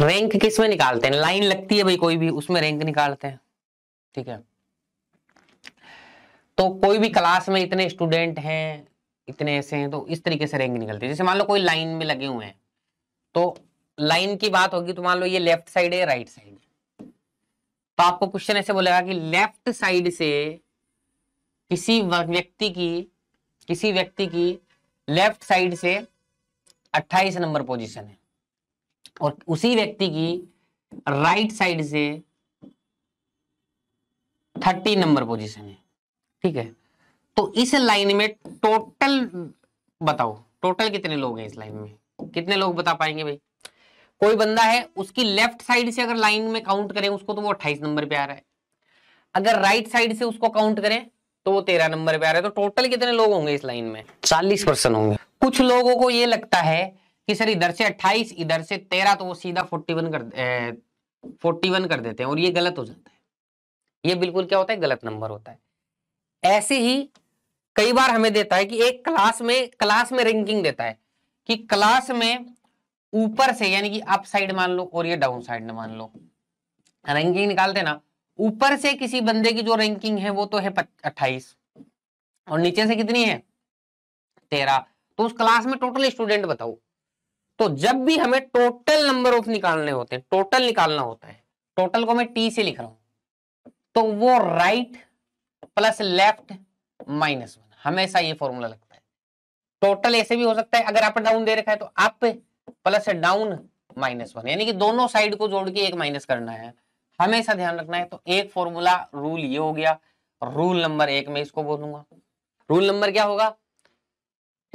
rank किस में निकालते हैं लाइन लगती है भाई कोई भी उसमें रैंक निकालते हैं ठीक है तो कोई भी क्लास में इतने स्टूडेंट हैं इतने ऐसे हैं तो इस तरीके से रैंक निकलती है जैसे मान लो कोई लाइन में लगे हुए हैं तो लाइन की बात होगी तो मान लो ये लेफ्ट साइड है राइट साइड है तो आपको क्वेश्चन ऐसे बोलेगा कि लेफ्ट साइड से किसी व्यक्ति की किसी व्यक्ति की लेफ्ट साइड से 28 नंबर पोजीशन है और उसी व्यक्ति की राइट साइड से थर्टी नंबर पोजीशन है ठीक है तो इस लाइन में टोटल बताओ टोटल कितने लोग हैं इस लाइन में कितने लोग बता पाएंगे भाई कोई बंदा है उसकी लेफ्ट साइड से अगर लाइन में काउंट करें उसको तो वो अट्ठाईस नंबर पे आ रहा है अगर राइट साइड से उसको काउंट करें तो वो तेरह नंबर पे आ रहा है तो टोटल कितने लोग होंगे इस लाइन में चालीस परसेंट होंगे कुछ लोगों को ये लगता है कि सर इधर से 28 इधर से 13 तो वो सीधा 41 कर फोर्टी वन कर देते हैं और ये गलत हो जाता है ये बिल्कुल क्या होता है गलत नंबर होता है ऐसे ही कई बार हमें देता है कि एक क्लास में क्लास में रैंकिंग देता है कि क्लास में ऊपर से यानी कि अप साइड मान लो और ये डाउन साइड मान लो रैंकिंग निकालते ना ऊपर से किसी बंदे की जो रैंकिंग है वो तो है अट्ठाईस और नीचे से कितनी है तेरह तो उस क्लास में टोटल स्टूडेंट बताओ तो जब भी हमें टोटल नंबर ऑफ निकालने होते हैं टोटल निकालना होता है टोटल को मैं टी से लिख रहा हूं तो वो right plus left minus one हमेशा ये फॉर्मूला लगता है टोटल ऐसे भी हो सकता है अगर अप डाउन दे रखा है तो up plus down minus one यानी कि दोनों साइड को जोड़ के एक माइनस करना है हमेशा ध्यान रखना है तो एक फॉर्मूला रूल ये हो गया रूल नंबर एक में इसको बोलूंगा रूल नंबर क्या होगा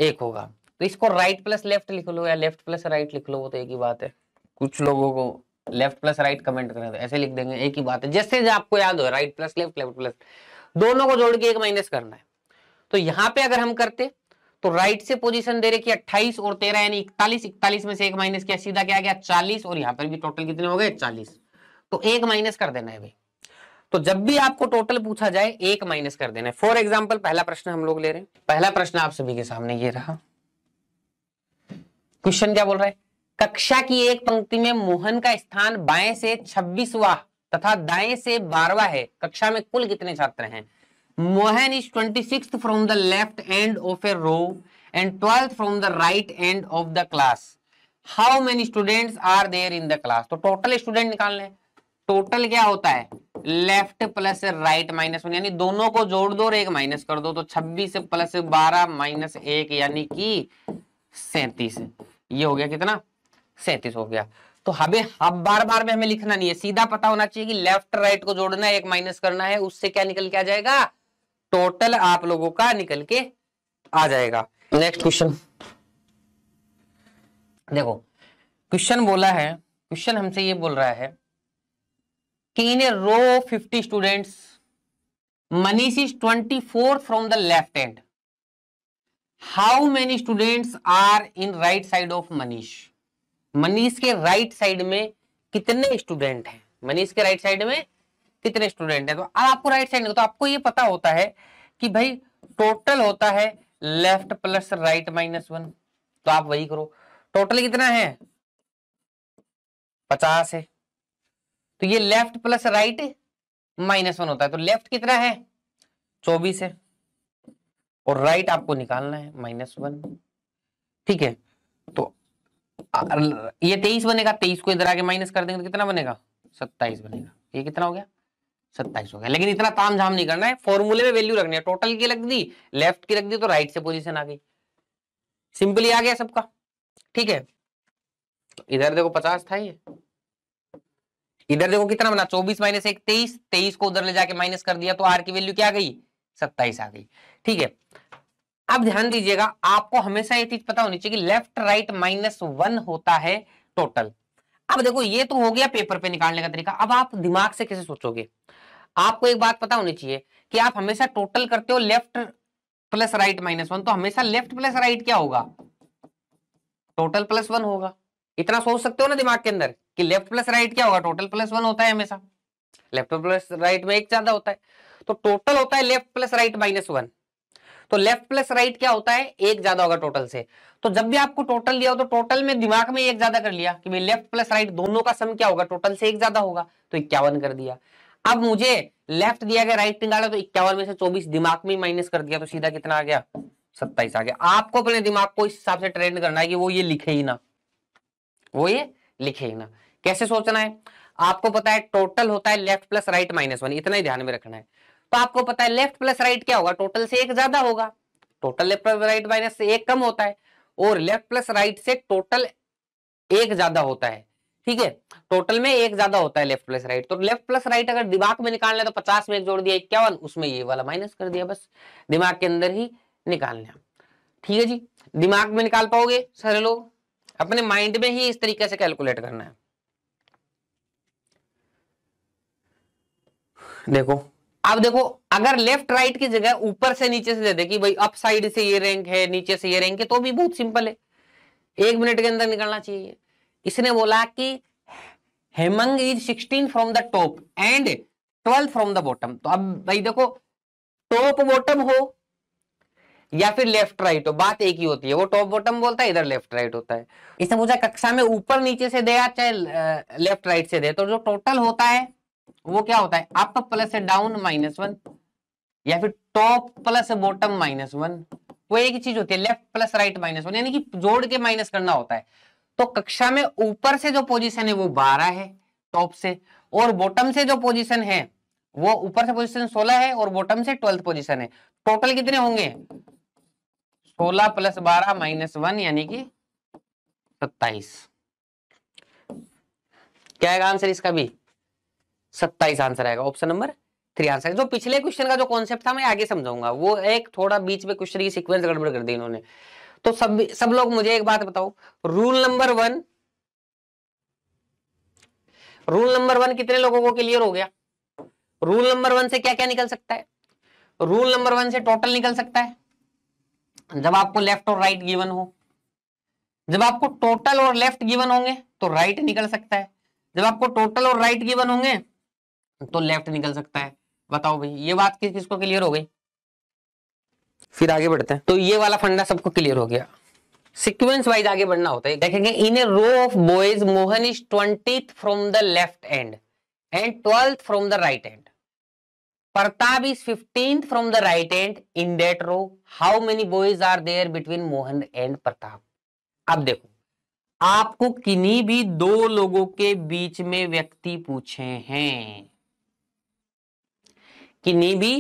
एक होगा तो इसको राइट प्लस लेफ्ट लिख लो या लेफ्ट प्लस राइट लिख लो वो तो एक ही बात है कुछ लोगों को लेफ्ट प्लस राइट कमेंट करें तो ऐसे लिख देंगे एक ही बात है जैसे आपको याद हो right plus left left plus दोनों को जोड़ के एक माइनस करना है तो यहाँ पे अगर हम करते तो राइट से पोजीशन दे रहे कि 28 और 13 यानी 41 41 में से एक माइनस किया सीधा क्या गया 40 और यहाँ पर भी टोटल कितने हो गए 40 तो एक माइनस कर देना है भाई तो जब भी आपको टोटल पूछा जाए एक माइनस कर देना है फॉर एग्जाम्पल पहला प्रश्न हम लोग ले रहे हैं पहला प्रश्न आप सभी के सामने ये रहा क्वेश्चन क्या बोल रहा है कक्षा की एक पंक्ति में मोहन का स्थान बाएं से छब्बीसवा तथा दाएं से बारवा है कक्षा में कुल कितने छात्र हैं Mohan is twenty six from the left end of a row and twelfth from the right end of the class how many students are there in the class तो टोटल स्टूडेंट निकाल लें टोटल क्या होता है left plus right minus one यानी दोनों को जोड़ दो और एक माइनस कर दो तो 26 प्लस बारह माइनस एक यानी कि सैतीस ये हो गया कितना सैंतीस हो गया तो हमें हम बार बार में हमें लिखना नहीं है सीधा पता होना चाहिए कि लेफ्ट राइट को जोड़ना है एक माइनस करना है उससे क्या निकल के आ जाएगा टोटल आप लोगों का निकल के आ जाएगा नेक्स्ट क्वेश्चन देखो क्वेश्चन बोला है क्वेश्चन हमसे ये बोल रहा है कि in a row fifty students Manish is twenty four from the left end how many students are in right side of Manish Manish के राइट साइड में कितने स्टूडेंट हैं मनीष के राइट साइड में कितने स्टूडेंट हैं तो अब आपको राइट साइड में तो आपको ये पता होता है कि भाई टोटल होता है left plus right minus one तो आप वही करो टोटल कितना है पचास है तो ये left plus right minus one होता है तो लेफ्ट कितना है चौबीस है और राइट आपको निकालना है माइनस वन ठीक है तो ये तेईस बनेगा तेईस को इधर आगे माइनस कर देंगे तो कितना बनेगा सत्ताईस बनेगा ये कितना हो गया सत्ताईस हो गया लेकिन इतना ताम झाम नहीं करना है फॉर्मूले में वैल्यू रखनी है टोटल की रख दी लेफ्ट की रख दी तो राइट से पोजिशन आ गई सिंपली आ गया सबका ठीक है तो इधर देखो पचास था ये इधर देखो कितना बना चौबीस माइनस एक तेईस तेईस को उधर ले जाके माइनस कर दिया तो आर की वैल्यू क्या गई सत्ताईस आ गई ठीक है अब ध्यान दीजिएगा आपको हमेशा ये चीज पता होनी चाहिए कि लेफ्ट राइट माइनस वन होता है टोटल अब देखो ये तो हो गया पेपर पे निकालने का तरीका अब आप दिमाग से कैसे सोचोगे आपको एक बात पता होनी चाहिए कि आप हमेशा टोटल करते हो left plus right minus one तो हमेशा लेफ्ट प्लस राइट क्या होगा टोटल प्लस वन होगा इतना सोच सकते हो ना दिमाग के अंदर कि लेफ्ट प्लस राइट क्या होगा टोटल प्लस वन होता है हमेशा लेफ्ट प्लस राइट में एक ज्यादा होता है तो टोटल होता है left plus right minus one तो लेफ्ट प्लस राइट क्या होता है एक ज्यादा होगा टोटल से तो जब भी आपको टोटल दिया हो तो टोटल में दिमाग में एक ज्यादा कर लिया कि भाई लेफ्ट प्लस राइट दोनों का सम क्या होगा टोटल से एक ज्यादा होगा तो इक्यावन कर दिया अब मुझे लेफ्ट दिया गया राइट निकाला तो इक्यावन में से चौबीस दिमाग में माइनस कर दिया तो सीधा कितना आ गया सत्ताईस आ गया आपको अपने दिमाग को इस हिसाब से ट्रेंड करना है कि वो ये लिखे ही ना वो ये लिखे ही ना कैसे सोचना है आपको पता है टोटल होता है left plus right minus one इतना ही ध्यान में रखना है तो आपको पता है लेफ्ट प्लस राइट क्या होगा टोटल से एक ज्यादा होगा total left plus right minus से एक कम होता है और लेफ्ट प्लस राइट से टोटल एक ज्यादा होता है ठीक है टोटल में एक ज्यादा होता है लेफ्ट प्लस राइट तो लेफ्ट प्लस राइट अगर दिमाग में निकाल है तो पचास में एक जोड़ दिया इक्यावन उसमें ये वाला माइनस कर दिया बस दिमाग के अंदर ही निकालना ठीक है जी दिमाग में निकाल पाओगे सारे लोग अपने माइंड में ही इस तरीके से कैलकुलेट करना है देखो अब देखो अगर लेफ्ट राइट की जगह ऊपर से नीचे से दे दे कि भाई अप साइड से ये रैंक है नीचे से ये रैंक है तो भी बहुत सिंपल है एक मिनट के अंदर निकलना चाहिए इसने बोला कि Hemang is sixteen from the top and twelve from the bottom तो अब भाई देखो टॉप बॉटम हो या फिर लेफ्ट राइट हो बात एक ही होती है वो टॉप बॉटम बोलता है इधर लेफ्ट राइट होता है इसने पूछा कक्षा में ऊपर नीचे से दे या चाहे लेफ्ट राइट से दे तो जो टोटल होता है वो क्या होता है up plus down minus one या फिर top plus bottom minus one वो एक ही चीज होती है left plus right minus one यानी कि जोड़ के माइनस करना होता है तो कक्षा में ऊपर से जो पोजिशन है वो बारह है टॉप से और बॉटम से जो पोजिशन है वो ऊपर से पोजिशन सोलह है और बॉटम से ट्वेल्थ पोजिशन है टोटल कितने होंगे सोलह प्लस बारह माइनस वन यानी कि सत्ताईस क्या आएगा आंसर इसका भी सत्ताईस आंसर आएगा ऑप्शन नंबर थ्री आंसर जो पिछले क्वेश्चन का जो कॉन्सेप्ट था मैं आगे समझाऊंगा वो एक थोड़ा बीच में क्वेश्चन की सिक्वेंस गड़बड़ कर दी इन्होंने तो सब सब लोग मुझे एक बात बताओ rule number one rule number one कितने लोगों को क्लियर हो गया रूल नंबर वन से क्या क्या निकल सकता है रूल नंबर वन से टोटल निकल सकता है जब आपको लेफ्ट और राइट गिवन हो जब आपको टोटल और लेफ्ट गिवन होंगे तो राइट निकल सकता है जब आपको टोटल और राइट गिवन होंगे तो लेफ्ट निकल सकता है बताओ भाई ये बात किस किसको क्लियर हो गई फिर आगे बढ़ते हैं तो ये वाला फंडा सबको क्लियर हो गया सिक्वेंस वाइज आगे बढ़ना होता है देखेंगे in a row of boys Mohan is twenty from the left end and twelfth from the right end Pratap is fifteen from the right end in that row how many boys are there between Mohan and Pratap अब देखो आपको किन्हीं भी दो लोगों के बीच में व्यक्ति पूछे हैं किन्हीं भी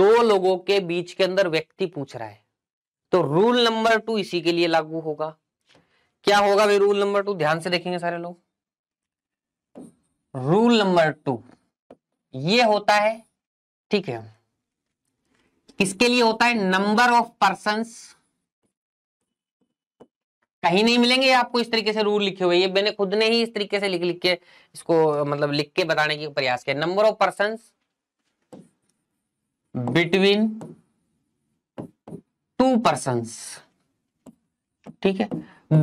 दो लोगों के बीच के अंदर व्यक्ति पूछ रहा है तो रूल नंबर टू इसी के लिए लागू होगा क्या होगा भाई रूल नंबर टू ध्यान से देखेंगे सारे लोग रूल नंबर टू ये होता है ठीक है किसके लिए होता है नंबर ऑफ पर्सन कहीं नहीं मिलेंगे आपको इस तरीके से रूल लिखे हुए ये मैंने खुद ने ही इस तरीके से लिख लिख के इसको मतलब लिख के बताने की प्रयास किया number of person between two person ठीक है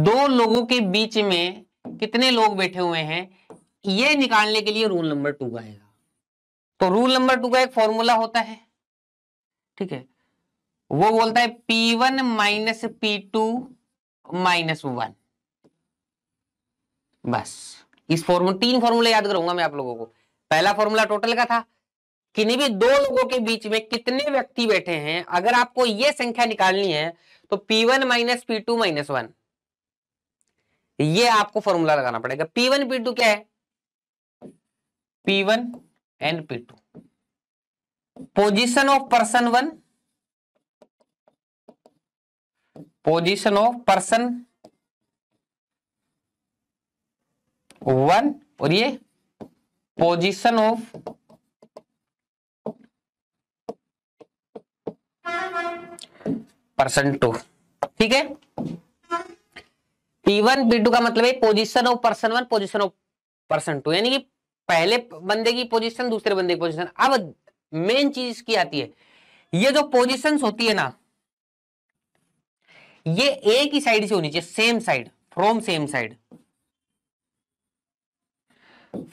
दो लोगों के बीच में कितने लोग बैठे हुए हैं ये निकालने के लिए रूल नंबर टू का आएगा तो रूल नंबर टू का एक फॉर्मूला होता है ठीक है वो बोलता है P1 one minus P two minus one बस इस फॉर्मूला तीन फॉर्मूला याद करूंगा मैं आप लोगों को पहला फॉर्मूला टोटल का था किन्हीं भी दो लोगों के बीच में कितने व्यक्ति बैठे हैं अगर आपको यह संख्या निकालनी है तो P1 one minus P two minus one ये आपको फॉर्मूला लगाना पड़ेगा P1 P2 क्या है P1 and P two position of person one position of person one और ये पोजिशन ऑफ परसेंट टू ठीक है पी वन पी टू का मतलब है position of person one position of person two यानी कि पहले बंदे की पोजिशन दूसरे बंदे की पोजिशन अब मेन चीज की आती है ये जो पोजिशन होती है ना ये एक ही साइड से होनी चाहिए same side from same side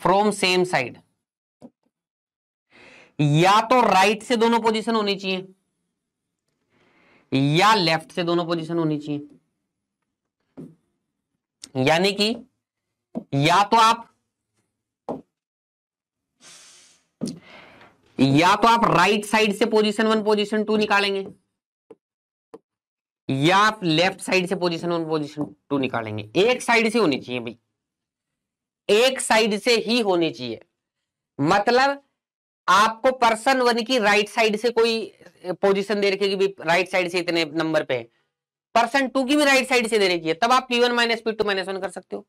from same side या तो राइट से दोनों पोजीशन होनी चाहिए या लेफ्ट से दोनों पोजीशन होनी चाहिए यानी कि या तो आप या तो आप राइट साइड से पोजीशन वन पोजीशन टू निकालेंगे या आप लेफ्ट साइड से पोजीशन वन पोजीशन टू निकालेंगे एक साइड से होनी चाहिए भाई एक साइड से ही होनी चाहिए मतलब आपको पर्सन वन की राइट साइड से कोई पोजीशन दे रखी है राइट साइड से इतने नंबर पे पर्सन टू की भी राइट साइड से दे रखी है तब आप P one minus P two minus one कर सकते हो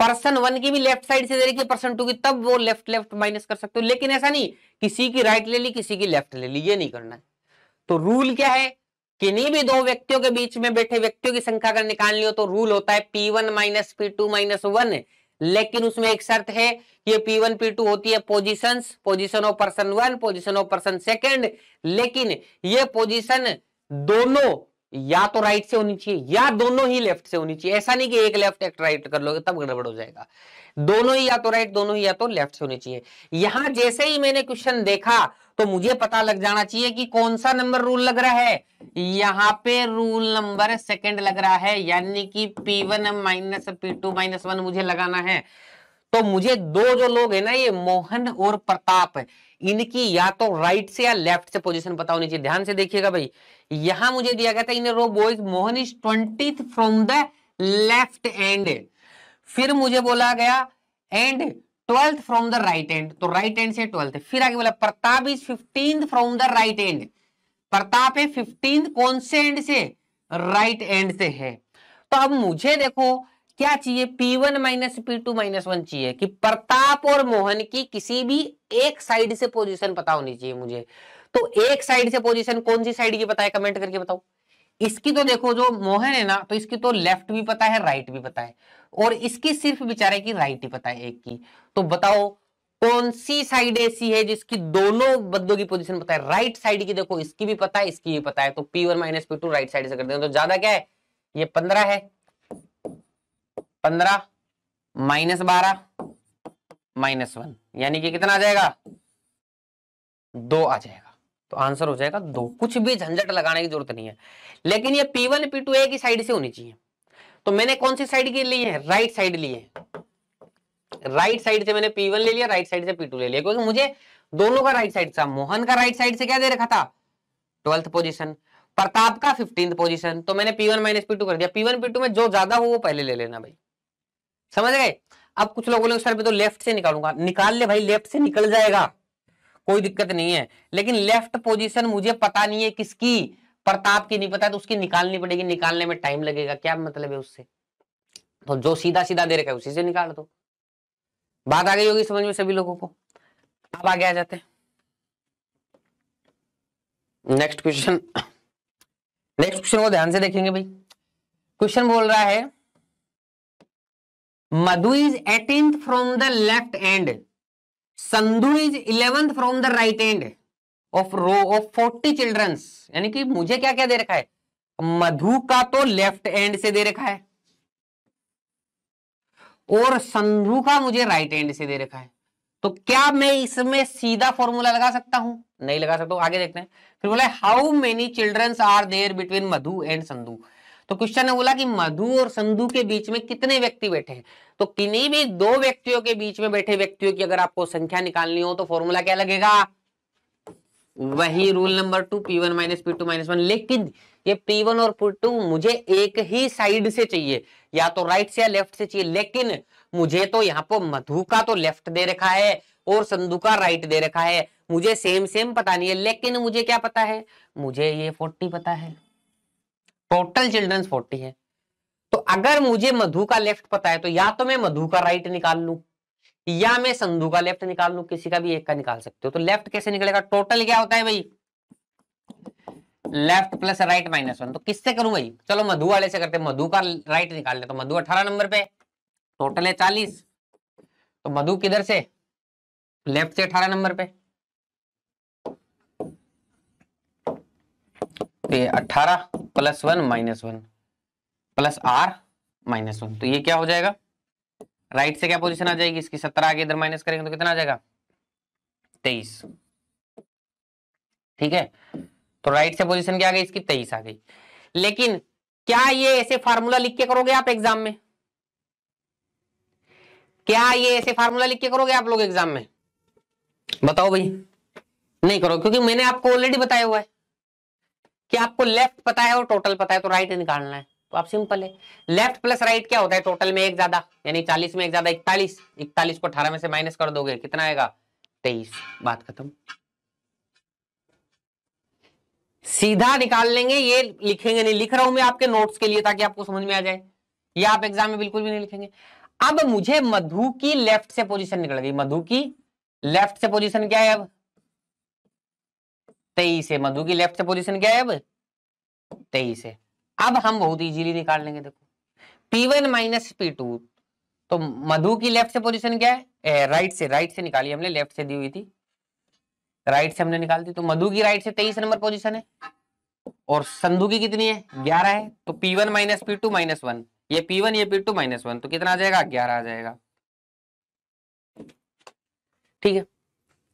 पर्सन वन की भी लेफ्ट साइड से दे रखी है पर्सन टू की तब वो लेफ्ट लेफ्ट माइनस कर सकते हो लेकिन ऐसा नहीं किसी की राइट ले ली किसी की लेफ्ट ले ली ये नहीं करना है तो रूल क्या है किन्हीं भी दो व्यक्तियों के बीच में बैठे व्यक्तियों की संख्या अगर निकालनी हो तो रूल होता है P one minus P two minus one लेकिन उसमें एक शर्त है ये P1 P2 होती है positions position of person one position of person second लेकिन ये पोजीशन दोनों या तो राइट से होनी चाहिए या दोनों ही लेफ्ट से होनी चाहिए ऐसा नहीं कि एक लेफ्ट एक राइट कर लोगे तब गड़बड़ हो जाएगा दोनों ही या तो राइट दोनों ही या तो लेफ्ट से होनी चाहिए यहां जैसे ही मैंने क्वेश्चन देखा तो मुझे पता लग जाना चाहिए कि कौन सा नंबर रूल लग रहा है यहां पे रूल नंबर सेकंड लग रहा है यानी कि P1 one minus P two minus one मुझे लगाना है तो मुझे दो जो लोग है ना ये मोहन और प्रताप इनकी या तो राइट से या लेफ्ट से पोजीशन पता होनी चाहिए ध्यान से देखिएगा भाई यहां मुझे दिया गया था in row boys Mohan is twenty from the left end फिर मुझे बोला गया and twelfth from the right end तो राइट एंड से ट्वेल्थ फिर आगे बोला Pratap is fifteen from the right end Pratap है फिफ्टीन कौन से एंड से राइट right एंड से है तो अब मुझे देखो क्या चाहिए P1 one minus P two minus one चाहिए कि प्रताप और मोहन की किसी भी एक साइड से पोजीशन पता होनी चाहिए मुझे तो एक साइड से पोजीशन कौन सी साइड की पता है कमेंट करके बताओ इसकी तो देखो जो मोहन है ना तो इसकी तो लेफ्ट भी पता है राइट भी पता है और इसकी सिर्फ बेचारे की राइट ही पता है एक की तो बताओ कौन सी साइड ऐसी है जिसकी दोनों बद्दों की पोजीशन पता है राइट साइड की देखो इसकी भी पता है इसकी भी पता है तो P one minus P two right side से कर दें तो ज्यादा क्या है ये पंद्रह है पंद्रह माइनस बारह माइनस वन यानी कि कितना आ जाएगा दो आ जाएगा तो आंसर हो जाएगा दो कुछ भी झंझट लगाने की जरूरत नहीं है लेकिन ये पी वन पी टू ए की साइड से होनी चाहिए तो मैंने कौन सी साइड की ली है राइट साइड ली है राइट साइड से मैंने पी वन ले लिया राइट साइड से पी टू ले लिया क्योंकि मुझे दोनों का राइट साइड था मोहन का राइट साइड से क्या दे रखा था ट्वेल्थ पोजिशन प्रताप का फिफ्टींथ पोजिशन तो मैंने P one minus P two कर दिया पी वन पी टू में जो ज्यादा हो वो पहले ले लेना भाई समझ गए अब कुछ लोग बोलेंगे सर मैं तो लेफ्ट से निकालूंगा निकाल ले भाई लेफ्ट से निकल जाएगा कोई दिक्कत नहीं है लेकिन लेफ्ट पोजिशन मुझे पता नहीं है किसकी प्रताप की नहीं पता तो उसकी निकालनी पड़ेगी निकालने में टाइम लगेगा क्या मतलब है उससे तो जो सीधा सीधा दे रखा है उसी से निकाल दो बात आ गई होगी समझ में सभी लोगों को अब आगे आ जाते नेक्स्ट क्वेश्चन नेक्स्ट क्वेश्चन को ध्यान से देखेंगे भाई क्वेश्चन बोल रहा है Madhu is eighteenth from the left end Sandhu is eleventh from the right end of row of forty childrens यानी कि मुझे क्या क्या दे रखा है मधु का तो लेफ्ट एंड से दे रखा है और संधु का मुझे राइट एंड से दे रखा है तो क्या मैं इसमें सीधा फॉर्मूला लगा सकता हूं नहीं लगा सकता आगे देखते हैं फिर बोला how many childrens are there between Madhu and Sandhu तो क्वेश्चन ने बोला कि मधु और संधु के बीच में कितने व्यक्ति बैठे हैं तो किन्हीं भी दो व्यक्तियों के बीच में बैठे व्यक्तियों की अगर आपको संख्या निकालनी हो तो फॉर्मूला क्या लगेगा वही rule number two P one minus P two minus one लेकिन ये पी वन और पी टू मुझे एक ही साइड से चाहिए या तो राइट से या लेफ्ट से चाहिए लेकिन मुझे तो यहाँ पर मधु का तो लेफ्ट दे रखा है और संधु का राइट दे रखा है मुझे सेम सेम पता नहीं है लेकिन मुझे क्या पता है मुझे ये फोर्टी पता है टोटल चिल्ड्रन फोर्टी है तो अगर मुझे मधु का लेफ्ट पता है तो या तो मैं मधु का राइट निकाल लू या मैं संधु का लेफ्ट निकाल लू किसी का भी एक का निकाल सकते हो तो लेफ्ट कैसे निकलेगा टोटल क्या होता है भाई left plus right minus one तो किससे करूं भाई चलो मधु वाले से करते मधु का राइट निकाल ले तो मधु अठारह नंबर पे टोटल है चालीस तो मधु किधर से लेफ्ट से अठारह नंबर पे तो अठारह plus one minus one plus R minus one तो ये क्या हो जाएगा राइट right से क्या पोजीशन आ जाएगी इसकी सत्रह आगे इधर माइनस करेंगे तो कितना आ जाएगा तेईस ठीक है तो राइट right से पोजीशन क्या आ गई इसकी तेईस आ गई लेकिन क्या ये ऐसे फार्मूला लिख के करोगे आप एग्जाम में क्या ये ऐसे फार्मूला लिख के करोगे आप लोग एग्जाम में बताओ भाई नहीं करो क्योंकि मैंने आपको ऑलरेडी बताया हुआ है कि आपको लेफ्ट पता है और टोटल पता है तो राइट निकालना है तो आप सिंपल है लेफ्ट प्लस राइट क्या होता है टोटल में एक ज्यादा यानी चालीस में एक ज्यादा इकतालीस इकतालीस को अठारह में से माइनस कर दोगे कितना आएगा तेईस बात खत्म सीधा निकाल लेंगे ये लिखेंगे नहीं लिख रहा हूं मैं आपके नोट्स के लिए ताकि आपको समझ में आ जाए ये आप एग्जाम में बिल्कुल भी नहीं लिखेंगे अब मुझे मधु की लेफ्ट से पोजीशन निकल गई मधु की लेफ्ट से पोजीशन क्या है अब तेईस है मधु की लेफ्ट से पोजीशन क्या है अब तेईस है अब हम बहुत इजीली निकाल लेंगे देखो P one minus P two तो मधु की लेफ्ट से पोजीशन क्या है ए, राइट से राइट से निकाली हमने लेफ्ट से दी हुई थी राइट से हमने निकाल दी तो मधु की राइट से तेईस नंबर पोजीशन है और संधु की कितनी है ग्यारह है तो P one minus P two minus one ये पी वन ये पी टू माइनस वन तो कितना आ जाएगा ग्यारह आ जाएगा ठीक है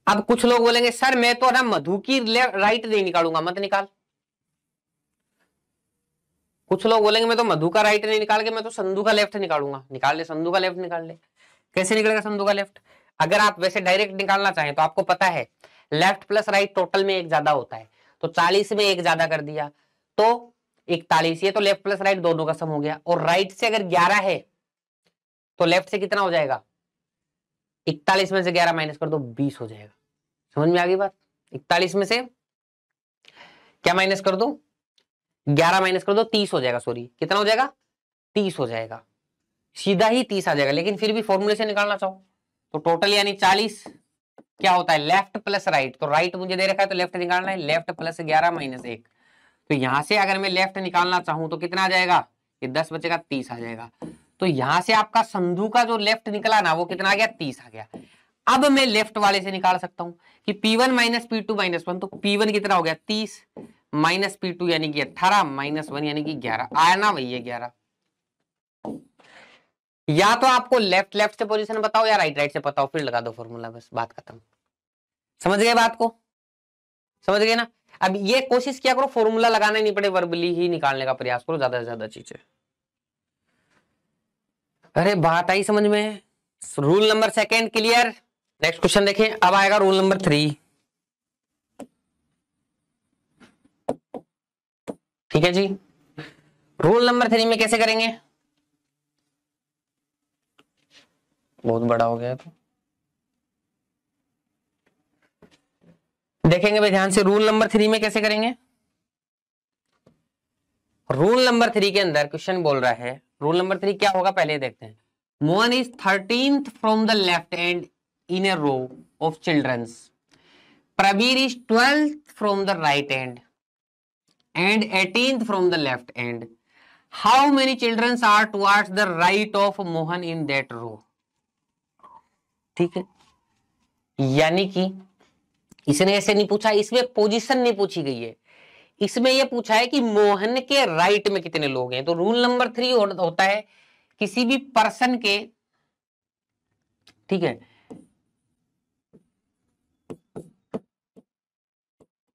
अब कुछ लोग बोलेंगे सर मैं तो ना मधु की राइट नहीं निकालूंगा मत निकाल कुछ लोग बोलेंगे मैं तो मधु का राइट नहीं निकाल के मैं तो संधु का लेफ्ट निकालूंगा निकाल ले संधु का लेफ्ट निकाल ले कैसे निकलेगा संधु का लेफ्ट अगर आप वैसे डायरेक्ट निकालना चाहें तो आपको पता है लेफ्ट प्लस राइट टोटल में एक ज्यादा होता है तो चालीस में एक ज्यादा कर दिया तो इकतालीस ये तो लेफ्ट प्लस राइट दोनों का सम हो गया और राइट से अगर ग्यारह है तो लेफ्ट से कितना हो जाएगा इकतालीस में से ग्यारह माइनस कर दो बीस हो जाएगा समझ में आ गई बात इकतालीस में से क्या माइनस कर दो ग्यारह माइनस कर दो तीस हो जाएगा सॉरी कितना हो जाएगा तीस हो जाएगा सीधा ही तीस आ जाएगा लेकिन फिर भी फॉर्मूले से निकालना चाहो तो टोटल यानी चालीस क्या होता है लेफ्ट प्लस राइट तो राइट मुझे दे रखा है तो लेफ्ट निकालना है लेफ्ट प्लस ग्यारह माइनस एक तो यहां से अगर मैं लेफ्ट निकालना चाहूं तो कितना आ जाएगा ये दस बचेगा तीस आ जाएगा तो यहां से आपका संधु का जो लेफ्ट निकला ना वो कितना आ गया तीस आ गया अब मैं लेफ्ट वाले से निकाल सकता हूं कि P1 one minus P two minus one तो P1 कितना हो गया तीस माइनस पी टू यानी कि अट्ठारह माइनस वन यानी कि ग्यारह आया ना वही है ग्यारह या तो आपको लेफ्ट लेफ्ट से पोजीशन बताओ या राइट राइट से बताओ फिर लगा दो फॉर्मूला बस बात खत्म समझ गए बात को समझ गए ना अब ये कोशिश किया करो फॉर्मूला लगाना नहीं पड़े वर्बली ही निकालने का प्रयास करो ज्यादा से ज्यादा चीजें अरे बात आई समझ में rule number second clear next question देखें अब आएगा रूल नंबर थ्री ठीक है जी रूल नंबर थ्री में कैसे करेंगे बहुत बड़ा हो गया तो देखेंगे भाई ध्यान से रूल नंबर थ्री में कैसे करेंगे रूल नंबर थ्री के अंदर क्वेश्चन बोल रहा है रूल नंबर थ्री क्या होगा पहले देखते हैं Mohan is thirteen from the left end in a row of childrens Pravir is twelfth from the right end and 18th from the left end how many children are towards the right of Mohan in that row ठीक है यानी कि इसने ऐसे नहीं पूछा इसमें position नहीं पूछी गई है इसमें यह पूछा है कि मोहन के राइट में कितने लोग हैं तो रूल नंबर थ्री होता है किसी भी पर्सन के ठीक है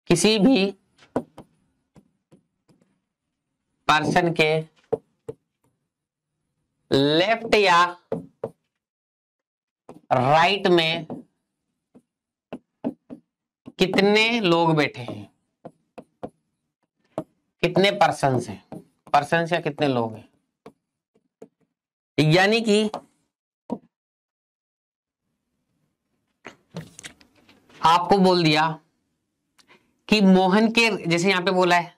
किसी भी पर्सन के लेफ्ट या राइट में कितने लोग बैठे हैं कितने पर्सन हैं पर्सन या कितने लोग हैं यानी कि आपको बोल दिया कि मोहन के जैसे यहां पे बोला है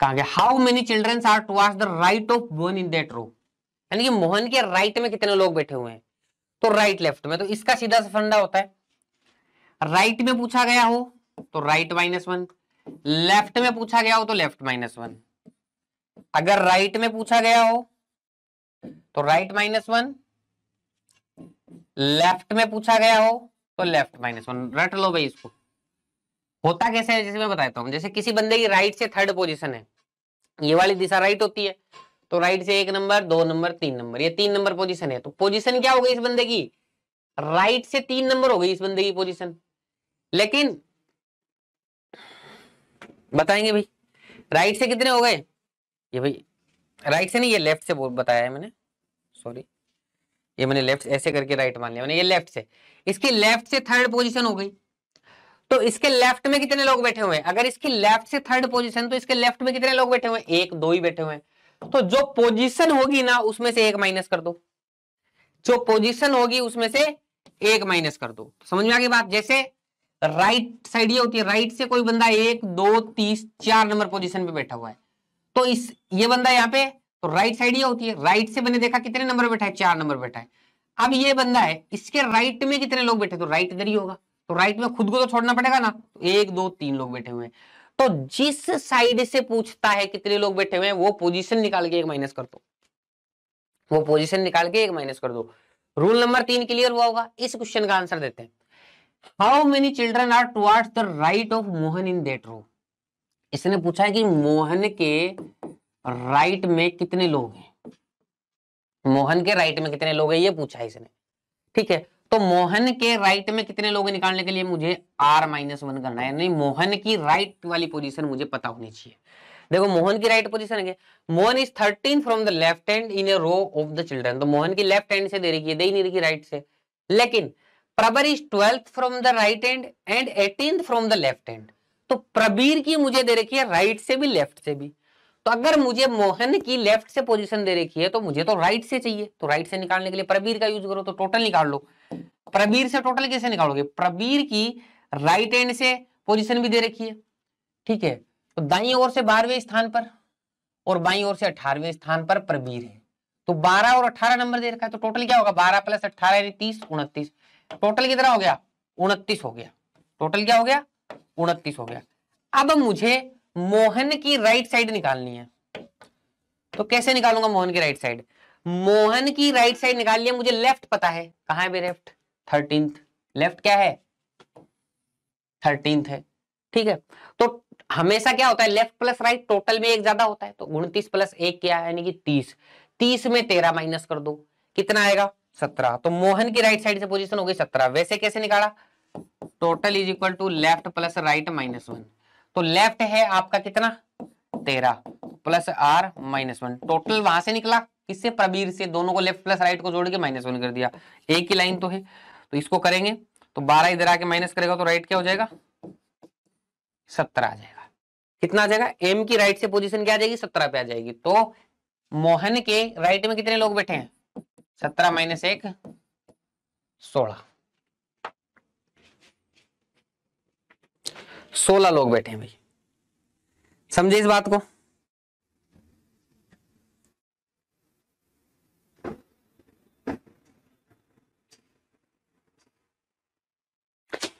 कहा गया how many children are towards the right of one in that row यानी कि मोहन के राइट में कितने लोग बैठे हुए हैं तो राइट लेफ्ट में तो इसका सीधा सा फंडा होता है राइट में पूछा गया हो तो राइट माइनस वन लेफ्ट में पूछा गया हो तो लेफ्ट माइनस वन अगर राइट में पूछा गया हो तो राइट माइनस वन लेफ्ट में पूछा गया हो तो लेफ्ट माइनस वन रट लो भाई इसको होता कैसे है जैसे मैं बताता हूँ जैसे किसी बंदे की राइट से थर्ड पोजिशन है ये वाली दिशा राइट होती है तो राइट से एक नंबर दो नंबर तीन नंबर ये तीन नंबर पोजीशन है तो पोजीशन क्या हो गई इस बंदे की राइट से तीन नंबर हो गई इस बंदे की पोजीशन लेकिन बताएंगे भाई राइट से कितने हो गए ये भाई राइट से नहीं ये लेफ्ट से बताया है मैंने सॉरी ये मैंने लेफ्ट ऐसे करके राइट मान लिया मैंने ये लेफ्ट से इसकी लेफ्ट से थर्ड पोजिशन हो गई तो इसके लेफ्ट में कितने लोग बैठे हुए हैं अगर इसकी लेफ्ट से थर्ड पोजीशन तो इसके लेफ्ट में कितने लोग बैठे हुए हैं एक दो ही बैठे हुए हैं तो जो पोजीशन होगी ना उसमें से एक माइनस कर दो जो पोजीशन होगी उसमें से एक माइनस कर दो समझ में आगे बात जैसे राइट साइड ये होती है राइट से कोई बंदा एक दो तीस चार नंबर पोजिशन पे बैठा हुआ है तो इस ये बंदा यहाँ पे तो राइट साइड ये होती है राइट से मैंने देखा कितने नंबर बैठा है चार नंबर बैठा है अब ये बंदा है इसके राइट में कितने लोग बैठे तो राइट इधर ही होगा तो राइट में खुद को तो छोड़ना पड़ेगा ना तो एक दो तीन लोग बैठे हुए तो जिस साइड से पूछता है कितने लोग बैठे हुए हैं वो पोजिशन निकाल के एक माइनस कर दो वो पोजिशन निकाल के एक माइनस कर दो रूल नंबर तीन क्लियर हुआ होगा इस क्वेश्चन का आंसर देते हैं how many children are towards the right of Mohan in that row इसने पूछा है कि मोहन के राइट में कितने लोग हैं मोहन के राइट में कितने लोग हैं ये पूछा है इसने ठीक है तो मोहन के राइट में कितने लोग निकालने के लिए मुझे आर माइनस वन करना है मोहन की राइट वाली पोजीशन मुझे पता होनी चाहिए देखो मोहन की राइट पोजीशन है Mohan is thirteen from the left hand in a row of the children तो मोहन की लेफ्ट हैंड से दे रही है दे ही नहीं रही राइट से लेकिन Prabar is twelfth from the right hand and eighteen from the left hand तो प्रबीर की मुझे दे रखी है राइट से भी लेफ्ट से भी तो अगर मुझे मोहन की लेफ्ट से पोजीशन दे रखी है तो मुझे तो राइट से चाहिए तो राइट से निकालने के लिए प्रबीर का यूज करो तो टोटल निकाल लो प्रबीर से टोटल कैसे निकालोगे प्रबीर की राइट एंड से पोजीशन भी दे रखी है ठीक है तो दाई ओर से बारहवें स्थान पर और बाई ओर से अठारहवें स्थान पर प्रबीर है तो बारह और अठारह नंबर दे रखा है तो टोटल क्या होगा बारह प्लस अठारह तीस उनतीस टोटल कितना हो गया उनतीस हो गया टोटल क्या हो गया उनतीस हो गया अब मुझे मोहन की राइट साइड निकालनी है तो कैसे निकालूंगा मोहन की राइट साइड मोहन की राइट साइड निकाल लिया मुझे लेफ्ट पता है कहा है लेफ्ट थर्टींथ लेफ्ट क्या है थर्टींथ है ठीक है तो हमेशा क्या होता है लेफ्ट प्लस राइट टोटल में एक ज्यादा होता है तो उनतीस प्लस एक क्या है यानी कि तीस तीस में तेरह माइनस कर दो कितना आएगा सत्रह तो मोहन की राइट साइड से पोजिशन हो गई सत्रह वैसे कैसे निकाला total is equal to left plus right minus one तो लेफ्ट है आपका कितना तेरह plus R minus one total वहां से निकला किससे प्रबीर से दोनों को लेफ्ट प्लस राइट को जोड़ के माइनस वन कर दिया एक ही लाइन तो है तो इसको करेंगे तो बारह इधर आके माइनस करेगा तो राइट क्या हो जाएगा सत्रह आ जाएगा कितना आ जाएगा एम की राइट से पोजिशन क्या आ जाएगी सत्रह पे आ जाएगी तो मोहन के राइट में कितने लोग बैठे हैं सत्रह माइनस एक सोलह सोलह लोग बैठे हैं भाई समझे इस बात को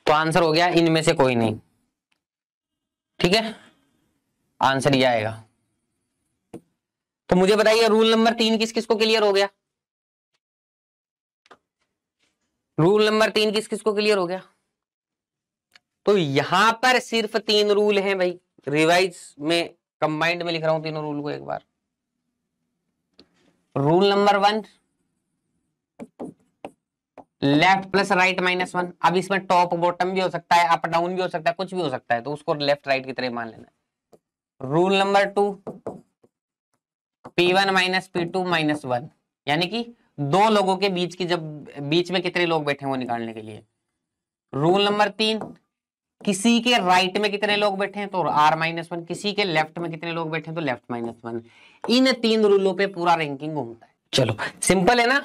तो आंसर हो गया इनमें से कोई नहीं ठीक है आंसर ये आएगा तो मुझे बताइए रूल नंबर तीन किस किस को क्लियर हो गया रूल नंबर तीन किस किस को क्लियर हो गया तो यहां पर सिर्फ तीन रूल हैं भाई रिवाइज में कंबाइंड में लिख रहा हूं तीनों रूल को एक बार rule number one left plus right minus one अब इसमें टॉप बॉटम भी हो सकता है अप डाउन भी हो सकता है कुछ भी हो सकता है तो उसको लेफ्ट राइट की तरह मान लेना rule number two P one minus P two minus one यानी कि दो लोगों के बीच की जब बीच में कितने लोग बैठे वो निकालने के लिए रूल नंबर तीन किसी के राइट में कितने लोग बैठे हैं तो आर माइनस वन किसी के लेफ्ट में कितने लोग बैठे हैं तो लेफ्ट माइनस वन इन तीन रूलों पे पूरा रैंकिंग घूमता है चलो सिंपल है ना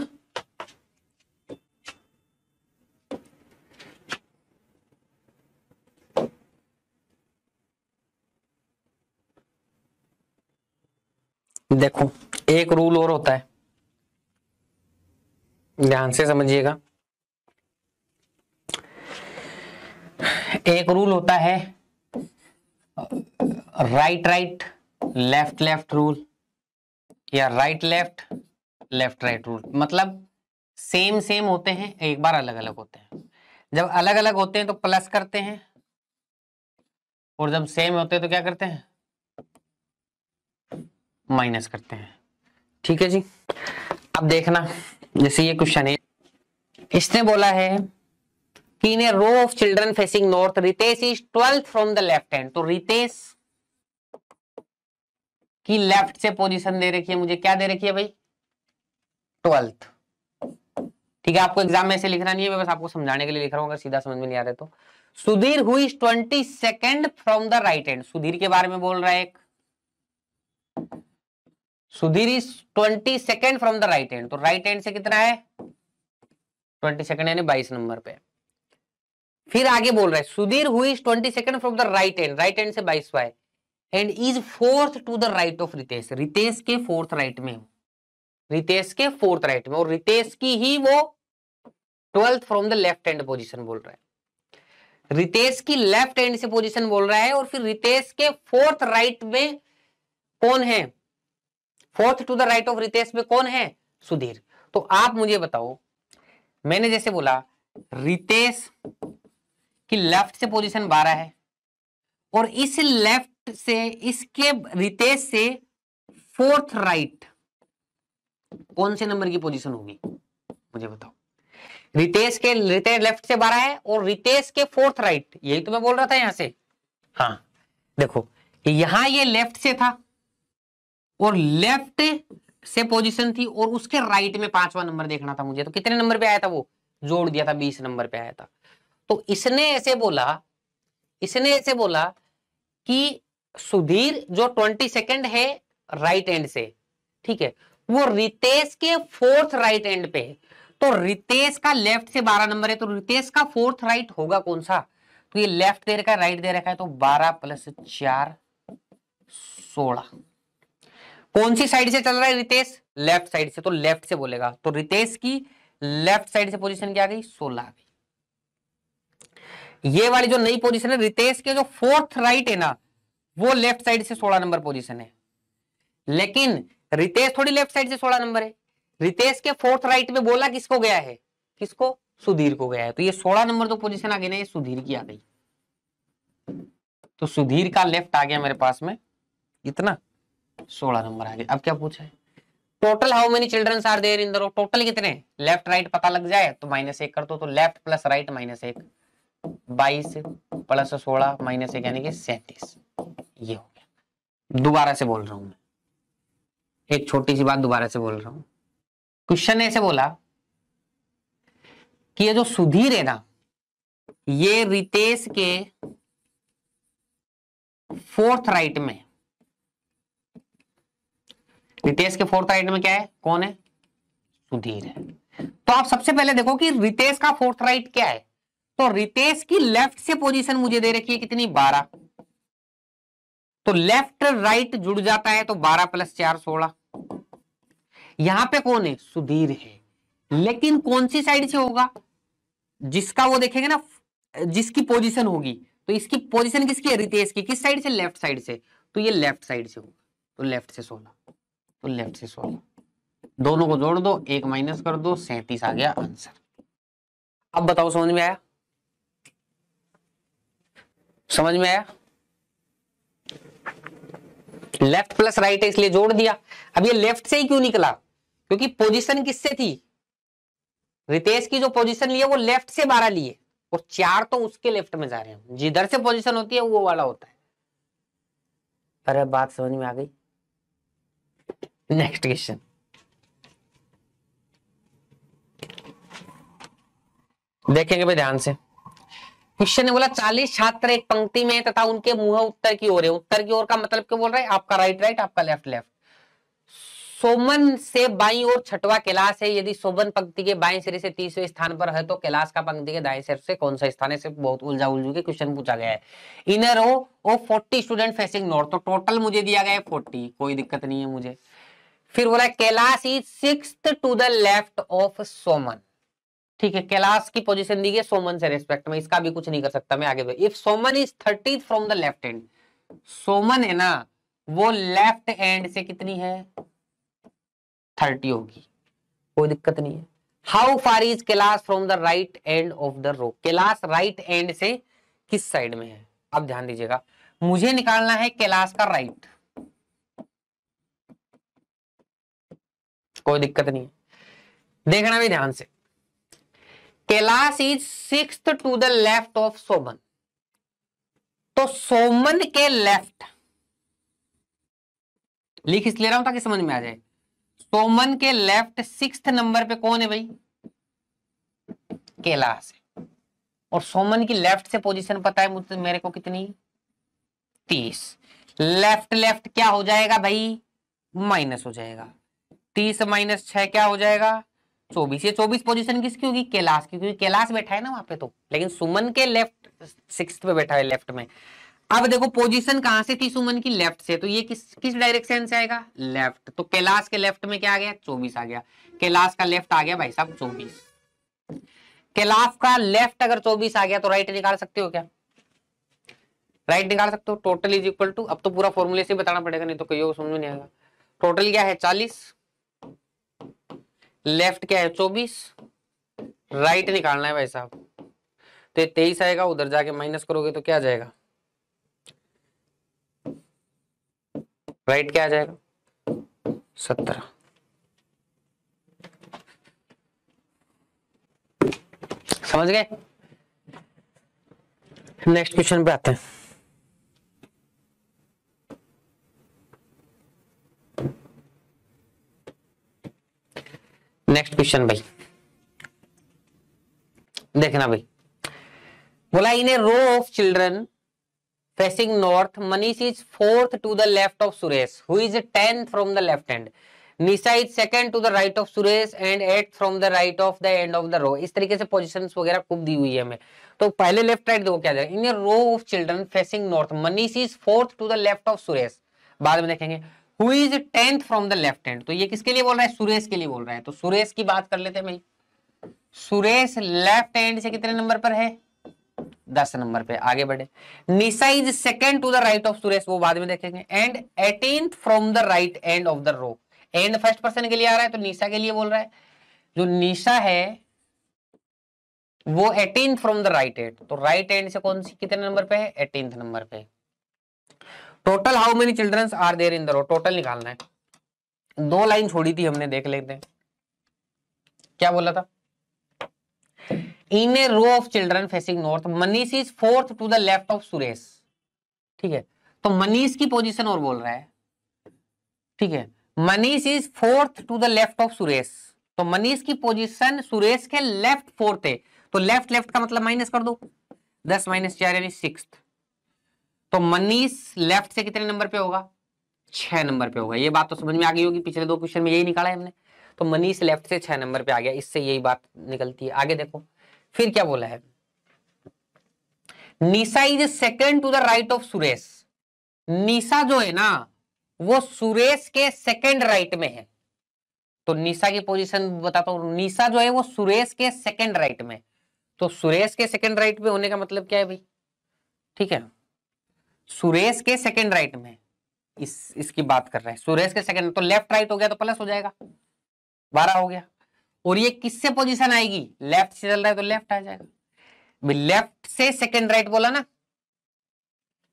देखो एक रूल और होता है ध्यान से समझिएगा एक रूल होता है right right left left rule या right left left right rule मतलब सेम सेम होते हैं एक बार अलग अलग होते हैं जब अलग अलग होते हैं तो प्लस करते हैं और जब सेम होते हैं तो क्या करते हैं माइनस करते हैं ठीक है जी अब देखना जैसे ये क्वेश्चन है इसने बोला है कि in a row of children facing north Ritesh is twelfth from the left hand तो रितेश की लेफ्ट से पोजीशन दे रखी है मुझे क्या दे रखी है भाई ट्वेल्थ ठीक है आपको एग्जाम में ऐसे लिखना नहीं है मैं बस आपको समझाने के लिए लिख रहा हूं अगर सीधा समझ में नहीं आ रहा तो सुधीर हुई twenty second from the right hand Sudhir के बारे में बोल रहा है एक Sudhir is twenty second from the right hand तो राइट हैंड से कितना है ट्वेंटी सेकेंड यानी बाईस नंबर पे फिर आगे बोल रहा है सुधीर हुई twenty second from the right end right end से बाईसवा है and is fourth to the right of Ritesh Ritesh के फोर्थ राइट में हूं रितेश के फोर्थ राइट में और रितेश की ही वो twelfth from the left end position बोल रहा है रितेश की लेफ्ट एंड से पोजिशन बोल रहा है और फिर रितेश के फोर्थ राइट में कौन है fourth to the right of Ritesh में कौन है सुधीर तो आप मुझे बताओ मैंने जैसे बोला रितेश कि लेफ्ट से पोजीशन 12 है और इस लेफ्ट से इसके रितेश से फोर्थ राइट कौन से नंबर की पोजीशन होगी मुझे बताओ रितेश के रितेश लेफ्ट से बारह है और रितेश के फोर्थ राइट यही तो मैं बोल रहा था यहां से हाँ देखो यहां ये लेफ्ट से था और लेफ्ट से पोजीशन थी और उसके राइट में पांचवा नंबर देखना था मुझे तो कितने नंबर पे आया था वो जोड़ दिया था बीस नंबर पे आया था तो इसने ऐसे बोला इसने ऐसे बोला कि सुधीर जो ट्वेंटी सेकेंड है राइट एंड से ठीक है वो रितेश के फोर्थ राइट एंड पे है तो रितेश का लेफ्ट से बारह नंबर है तो रितेश का फोर्थ राइट होगा कौन सा तो ये लेफ्ट दे रखा है राइट दे रखा है तो बारह प्लस चार सोलह कौन सी साइड से चल रहा है रितेश लेफ्ट साइड से तो लेफ्ट से बोलेगा तो रितेश की लेफ्ट साइड से पोजिशन क्या आ गई सोलह आ गई ये वाली जो नई पोजीशन है रितेश के जो फोर्थ राइट है ना वो लेफ्ट साइड से सोलह नंबर पोजीशन है लेकिन रितेश थोड़ी लेफ्ट साइड से सोलह नंबर है रितेश के फोर्थ राइट में बोला किसको गया है किसको सुधीर को गया है तो ये सोलह नंबर जो पोजिशन आ गई ना ये सुधीर की आ गई तो सुधीर का लेफ्ट आ गया मेरे पास में इतना सोलह नंबर आ गया अब क्या पूछा है total how many children are there in the total कितने लेफ्ट राइट पता लग जाए तो माइनस एक कर दो तो लेफ्ट प्लस राइट माइनस एक बाईस प्लस सोलह माइनस एक यानी कि सैतीस ये हो गया दोबारा से बोल रहा हूं मैं एक छोटी सी बात दोबारा से बोल रहा हूं क्वेश्चन ऐसे बोला कि ये जो सुधीर है ना ये रितेश के फोर्थ राइट में रितेश के फोर्थ राइट में क्या है कौन है सुधीर है तो आप सबसे पहले देखो कि रितेश का फोर्थ राइट क्या है तो रितेश की लेफ्ट से पोजीशन मुझे दे रखी है कितनी बारह तो लेफ्ट राइट जुड़ जाता है तो बारह प्लस चार सोलह यहां पे कौन है सुधीर है लेकिन कौन सी साइड से होगा जिसका वो देखेंगे ना जिसकी पोजीशन होगी तो इसकी पोजीशन किसकी है रितेश की किस साइड से लेफ्ट साइड से तो ये लेफ्ट साइड से होगा तो लेफ्ट से सोलह तो लेफ्ट से सोलह दोनों को जोड़ दो एक माइनस कर दो सैतीस आ गया आंसर अब बताओ समझ में आया समझ में आया लेफ्ट प्लस राइट है इसलिए जोड़ दिया अब ये लेफ्ट से ही क्यों निकला क्योंकि पोजीशन किससे थी रितेश की जो पोजीशन लिया वो लेफ्ट से बारह लिए और चार तो उसके लेफ्ट में जा रहे हैं जिधर से पोजीशन होती है वो वाला होता है अरे बात समझ में आ गई नेक्स्ट क्वेश्चन देखेंगे भाई ध्यान से क्वेश्चन ने बोला चालीस छात्र एक पंक्ति में तथा उनके मुंह उत्तर की ओर है उत्तर की ओर का मतलब क्या बोल रहे हैं आपका राइट राइट आपका लेफ्ट लेफ्ट सोमन से बाई और छठवा कैलाश है यदि सोमन पंक्ति के बाएं सिरे से तीसवें स्थान पर है तो कैलाश का पंक्ति के दाएं सिर से कौन सा स्थान है सिर्फ बहुत उलझा उलझू के क्वेश्चन पूछा गया है इनर हो और फोर्टी स्टूडेंट फेसिंग नॉर्थ तो टोटल मुझे दिया गया है फोर्टी कोई दिक्कत नहीं है मुझे फिर बोला Kailash is six to the left of Soman ठीक है कैलाश की पोजीशन दी गई सोमन से रेस्पेक्ट में इसका भी कुछ नहीं कर सकता मैं आगे if Soman is thirty from the left end Soman है ना वो लेफ्ट एंड से कितनी है थर्टी होगी कोई दिक्कत नहीं है how far is Kailash from the right end of the row Kailash right end से किस साइड में है अब ध्यान दीजिएगा मुझे निकालना है कैलाश का राइट कोई दिक्कत नहीं है देखना भी ध्यान से Kailash is six to the left of Soman तो सोमन के लेफ्ट लिख इस ले रहा हूं ताकि समझ में आ जाए सोमन के लेफ्ट सिक्स नंबर पे कौन है भाई कैलाश है और सोमन की लेफ्ट से पोजीशन पता है मुझे मेरे को कितनी तीस लेफ्ट लेफ्ट क्या हो जाएगा भाई माइनस हो जाएगा तीस माइनस छ क्या हो जाएगा चौबीस ये चौबीस पोजिशन किसकी होगी कैलाश की क्योंकि कैलाश बैठा है ना वहां पे तो लेकिन सुमन के लेफ्ट सिक्स पे बैठा है लेफ्ट में अब देखो पोजीशन कहां से थी सुमन की लेफ्ट से तो ये किस किस डायरेक्शन से आएगा लेफ्ट तो कैलाश के लेफ्ट में क्या आ गया चौबीस आ गया कैलाश का लेफ्ट आ गया भाई साहब चौबीस कैलाश का लेफ्ट अगर चौबीस आ गया तो राइट निकाल सकते हो क्या राइट निकाल सकते हो टोटल इज इक्वल टू अब तो पूरा फॉर्मुले से बताना पड़ेगा नहीं तो कहीं समझ में नहीं आएगा टोटल क्या है चालीस लेफ्ट क्या है चौबीस राइट निकालना है भाई साहब तो तेईस आएगा उधर जाके माइनस करोगे तो क्या जाएगा राइट क्या आ जाएगा सत्रह समझ गए नेक्स्ट क्वेश्चन पे आते हैं नेक्स्ट क्वेश्चन भाई देखना भाई बोला in a row of children facing north Manish is fourth to the left of Suresh who is tenth from the left hand Nisha is second to the right of Suresh and eight from the right of the end of the row इस तरीके से position वगैरह खूब दी हुई है हमें तो पहले लेफ्ट राइट देखो क्या in a row of children facing north Manish is fourth to the left of Suresh बाद में देखेंगे who is tenth from the left hand तो ये किसके लिए बोल रहा है सुरेश के लिए बोल रहा है तो सुरेश की बात कर लेते हैं भाई सुरेश लेफ्ट हैंड से कितने नंबर पर है दस नंबर पे आगे बढ़े Nisha is second to the right of Suresh वो बाद में देखेंगे and eighteen from the right end of the row and first person के लिए आ रहा है तो निशा के लिए बोल रहा है जो निशा है वो eighteen from the right end तो राइट एंड से कौन सी कितने नंबर पे है एटीन नंबर पे total how many children are there in the total निकालना है दो लाइन छोड़ी थी हमने देख लेते हैं क्या बोला था in a row of children facing north Manish is fourth to the left of Suresh ठीक है तो मनीष की पोजीशन और बोल रहा है ठीक है Manish is fourth to the left of Suresh तो मनीष की पोजीशन सुरेश के लेफ्ट फोर्थ है तो लेफ्ट लेफ्ट का मतलब माइनस कर दो दस माइनस चार यानी सिक्स तो मनीष लेफ्ट से कितने नंबर पे होगा छह नंबर पे होगा ये बात तो समझ में आ गई होगी पिछले दो क्वेश्चन में यही निकाला है हमने तो मनीष लेफ्ट से छह नंबर पे आ गया इससे यही बात निकलती है आगे देखो फिर क्या बोला है Nisha is second to the right of Suresh Nisha जो है ना वो सुरेश के सेकेंड राइट में है तो निशा की पोजिशन बताता हूं निशा जो है वो सुरेश के सेकेंड राइट में तो सुरेश के सेकेंड राइट में होने का मतलब क्या है भाई ठीक है सुरेश के सेकंड राइट में इस इसकी बात कर रहे हैं सुरेश के सेकंड तो लेफ्ट राइट हो गया तो प्लस हो जाएगा बारह हो गया और ये किससे पोजीशन आएगी लेफ्ट से चल रहा है तो लेफ्ट आ जाएगा लेफ्ट से सेकंड राइट बोला ना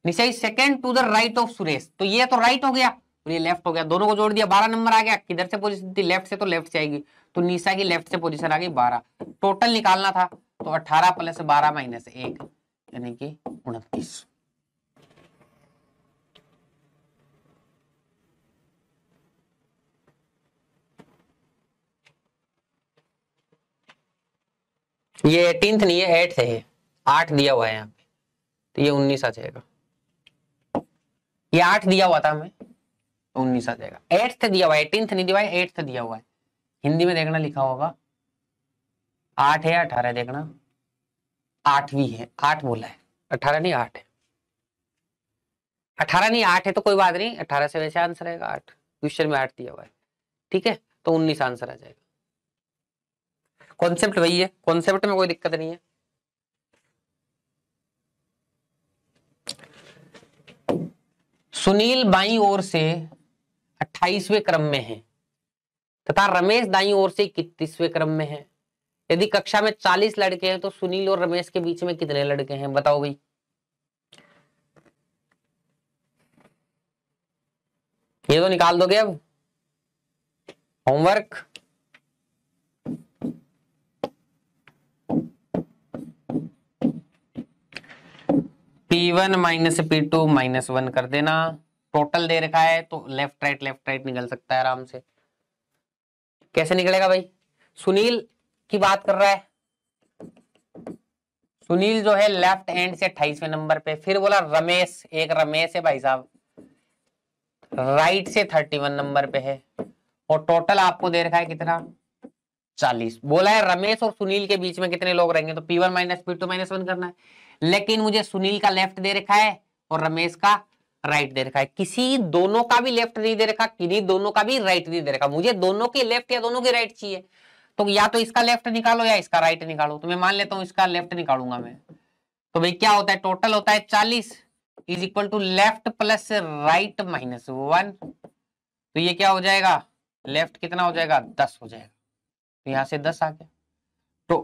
निशाई second to the right of Suresh तो ये तो राइट हो गया और ये लेफ्ट हो गया दोनों को जोड़ दिया बारह नंबर आ गया किधर से पोजिशन थी लेफ्ट से तो लेफ्ट से आएगी तो निशा की लेफ्ट से पोजिशन आ गई बारह टोटल निकालना था तो अठारह प्लस बारह माइनस एक यानी कि उनतीस ये एटीनथ नहीं है एट्थ है आठ दिया हुआ है यहाँ पे तो ये उन्नीस आ जाएगा ये आठ दिया हुआ था हमें तो उन्नीस आ जाएगा एट्थ दिया हुआ है नहीं दिया हुआ है एट्थ दिया हुआ है हिंदी में देखना लिखा होगा आठ है अठारह देखना आठवीं है आठ बोला है अठारह नहीं आठ है अठारह नहीं आठ है तो कोई बात नहीं अठारह से वैसे आंसर आएगा आठ क्वेश्चन में आठ दिया हुआ है ठीक है तो उन्नीस आंसर आ जाएगा कॉन्सेप्ट वही है कॉन्सेप्ट में कोई दिक्कत नहीं है सुनील बाई ओर से 28वें क्रम में है तथा रमेश दाई ओर से इकतीसवें क्रम में है यदि कक्षा में 40 लड़के हैं तो सुनील और रमेश के बीच में कितने लड़के हैं बताओ भाई ये तो निकाल दोगे अब homework P1 one minus P two minus one कर देना टोटल दे रखा है तो लेफ्ट राइट लेफ्ट राइट निकल सकता है आराम से कैसे निकलेगा भाई सुनील की बात कर रहा है सुनील जो है लेफ्ट एंड से अट्ठाईसवें नंबर पे फिर बोला रमेश एक रमेश है भाई साहब राइट से थर्टी वन नंबर पे है और टोटल आपको दे रखा है कितना चालीस बोला है रमेश और सुनील के बीच में कितने लोग रहेंगे तो P one minus P two minus one करना है लेकिन मुझे सुनील का लेफ्ट दे रखा है और रमेश का राइट दे रखा है किसी दोनों का भी लेफ्ट नहीं दे रखा किन्हीं दोनों का भी राइट नहीं दे रखा मुझे दोनों के लेफ्ट या दोनों की राइट चाहिए तो या तो इसका लेफ्ट निकालो या इसका राइट निकालो तो मैं मान लेता हूं इसका लेफ्ट निकालूंगा मैं तो भाई क्या होता है टोटल होता है चालीस is equal to left plus right minus one तो ये क्या हो जाएगा लेफ्ट कितना हो जाएगा दस हो जाएगा तो यहां से दस आ गया तो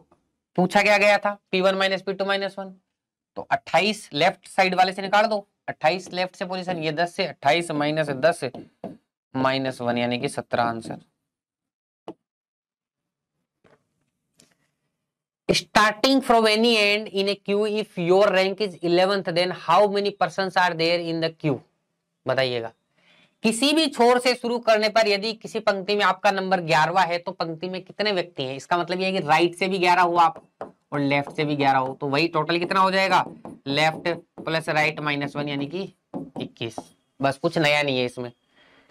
पूछा क्या गया था P one minus P two minus one तो 28 लेफ्ट साइड वाले से निकाल दो 28 लेफ्ट से पोजीशन ये 10 से 28 माइनस दस माइनस वन यानी कि 17 answer starting from any end in a queue if your rank is 11th then how many person are there in the queue बताइएगा किसी भी छोर से शुरू करने पर यदि किसी पंक्ति में आपका नंबर ग्यारहवा है तो पंक्ति में कितने व्यक्ति हैं इसका मतलब यह है कि राइट से भी ग्यारह हुआ आप और लेफ्ट से भी ग्यारह हो तो वही टोटल कितना हो जाएगा left plus right minus one यानी कि इक्कीस बस कुछ नया नहीं है इसमें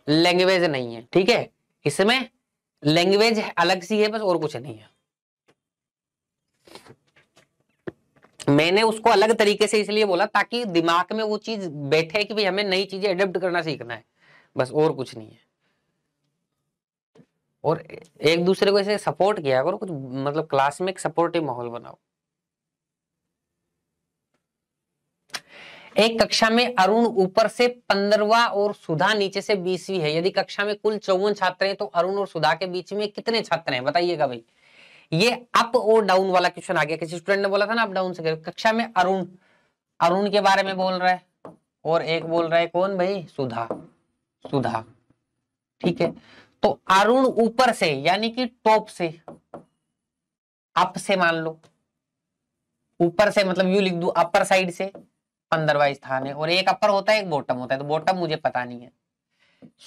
लैंग्वेज नहीं है ठीक है इसमें लैंग्वेज अलग सी है बस और कुछ नहीं है मैंने उसको अलग तरीके से इसलिए बोला ताकि दिमाग में वो चीज बैठे कि भाई हमें नई चीजें अडेप्ट करना सीखना है बस और कुछ नहीं है और एक दूसरे को ऐसे सपोर्ट किया करो कुछ मतलब क्लास में एक सपोर्टिव माहौल बनाओ एक कक्षा में अरुण ऊपर से पंद्रवा और सुधा नीचे से बीसवीं है यदि कक्षा में कुल चौवन छात्र हैं तो अरुण और सुधा के बीच में कितने छात्र हैं बताइएगा भाई ये अप और डाउन वाला क्वेश्चन आ गया किसी स्टूडेंट ने बोला था ना अप डाउन से कक्षा में अरुण अरुण के बारे में बोल रहा है और एक बोल रहा है कौन भाई सुधा सुधा ठीक है तो अरुण ऊपर से यानी कि टॉप से अप से मान लो ऊपर से मतलब यू लिख दू अपर साइड से पंद्रवा स्थान है और एक अपर होता है एक बॉटम होता है तो बॉटम मुझे पता नहीं है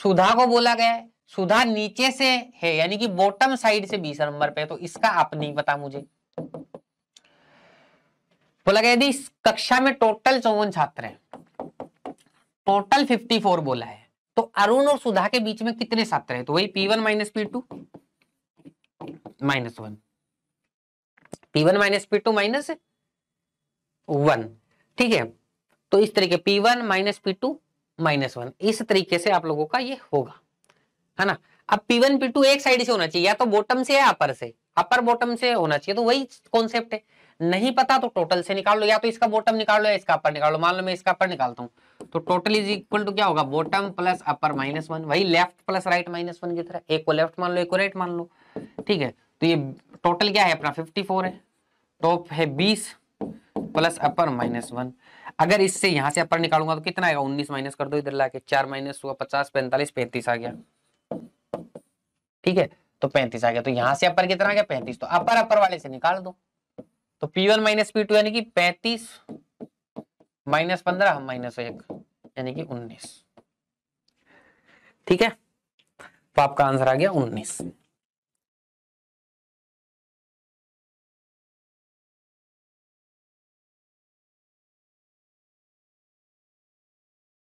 सुधा को बोला गया है सुधा नीचे से है यानी कि बॉटम साइड से बीस नंबर पे तो इसका अप नहीं पता मुझे बोला गया यदि कक्षा में टोटल चौवन छात्र हैं टोटल 54 बोला है तो अरुण और सुधा के बीच में कितने सत्र है तो वही P one minus P two minus one P one minus P two minus one ठीक है तो इस तरीके P one minus P two minus one इस तरीके से आप लोगों का ये होगा है ना अब पी वन पी टू एक साइड से होना चाहिए या तो बॉटम से या अपर से अपर बॉटम से होना चाहिए तो वही कॉन्सेप्ट है नहीं पता तो टोटल से निकाल लो या तो इसका बॉटम निकाल लो या इसका अपर निकाल लो मान लो मैं इसका अपर निकालता हूँ तो टोटल इज इक्वल टू क्या होगा bottom plus upper minus one वही left plus right minus one की तरह एक को लेफ्ट मान लो एक को राइट मान लो ठीक है तो ये टोटल क्या है अपना फिफ्टी फोर है टॉप है बीस प्लस अपर माइनस वन अगर इससे यहां से अपर निकालूंगा तो कितना आएगा उन्नीस माइनस कर दो इधर लाके चार माइनस हुआ पचास पैंतालीस पैंतीस आ गया ठीक है तो पैंतीस आ गया तो यहां से अपर कितना आ गया पैंतीस तो अपर अपर वाले से निकाल दो तो P one minus P two यानी कि पैंतीस माइनस पंद्रह माइनस एक यानी कि उन्नीस ठीक है तो आपका आंसर आ गया उन्नीस